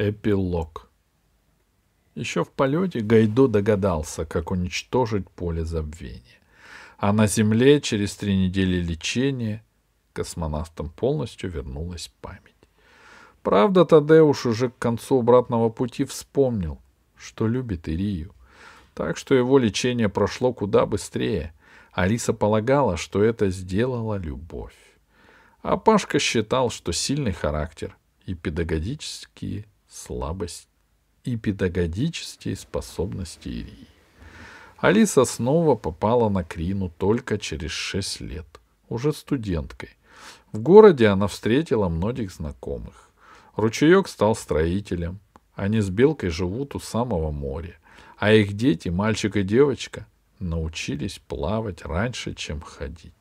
Эпилог. Еще в полете Гайдо догадался, как уничтожить поле забвения. А на Земле через три недели лечения космонавтам полностью вернулась память. Правда, Тадеуш уже к концу обратного пути вспомнил, что любит Ирию. Так что его лечение прошло куда быстрее. Алиса полагала, что это сделала любовь. А Пашка считал, что сильный характер и педагогические слабость и педагогические способности Ирии. Алиса снова попала на Крину только через шесть лет, уже студенткой. В городе она встретила многих знакомых. Ручеек стал строителем. Они с Белкой живут у самого моря. А их дети, мальчик и девочка, научились плавать раньше, чем ходить.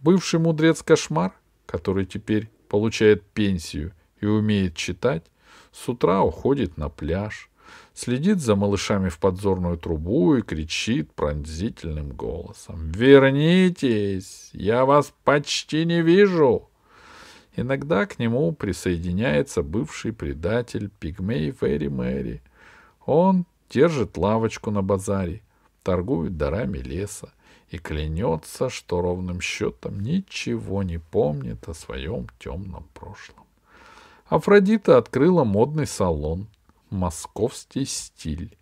Бывший мудрец-кошмар, который теперь получает пенсию и умеет читать, с утра уходит на пляж, следит за малышами в подзорную трубу и кричит пронзительным голосом. «Вернитесь! Я вас почти не вижу!» Иногда к нему присоединяется бывший предатель пигмей Ферри Мэри. Он держит лавочку на базаре, торгует дарами леса и клянется, что ровным счетом ничего не помнит о своем темном прошлом. Афродита открыла модный салон. Московский стиль.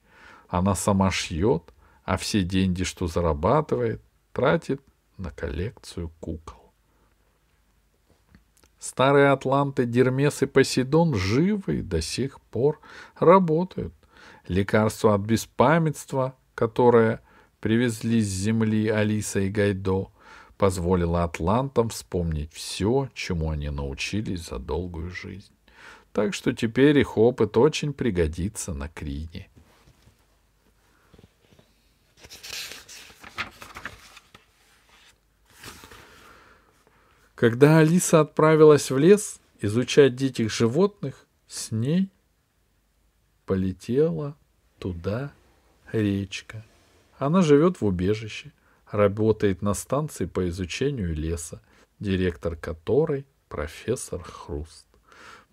Она сама шьет, а все деньги, что зарабатывает, тратит на коллекцию кукол. Старые атланты Дермес и Посейдон живы и до сих пор работают. Лекарство от беспамятства, которое привезли с земли Алиса и Гайдо, позволило атлантам вспомнить все, чему они научились за долгую жизнь так что теперь их опыт очень пригодится на Крине. Когда Алиса отправилась в лес изучать диких животных, с ней полетела туда речка. Она живет в убежище, работает на станции по изучению леса, директор которой профессор Хруст.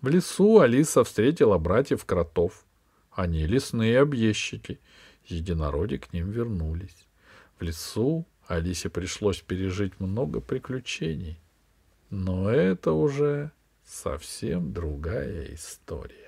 В лесу Алиса встретила братьев кротов. Они лесные объездчики. Единороди к ним вернулись. В лесу Алисе пришлось пережить много приключений. Но это уже совсем другая история.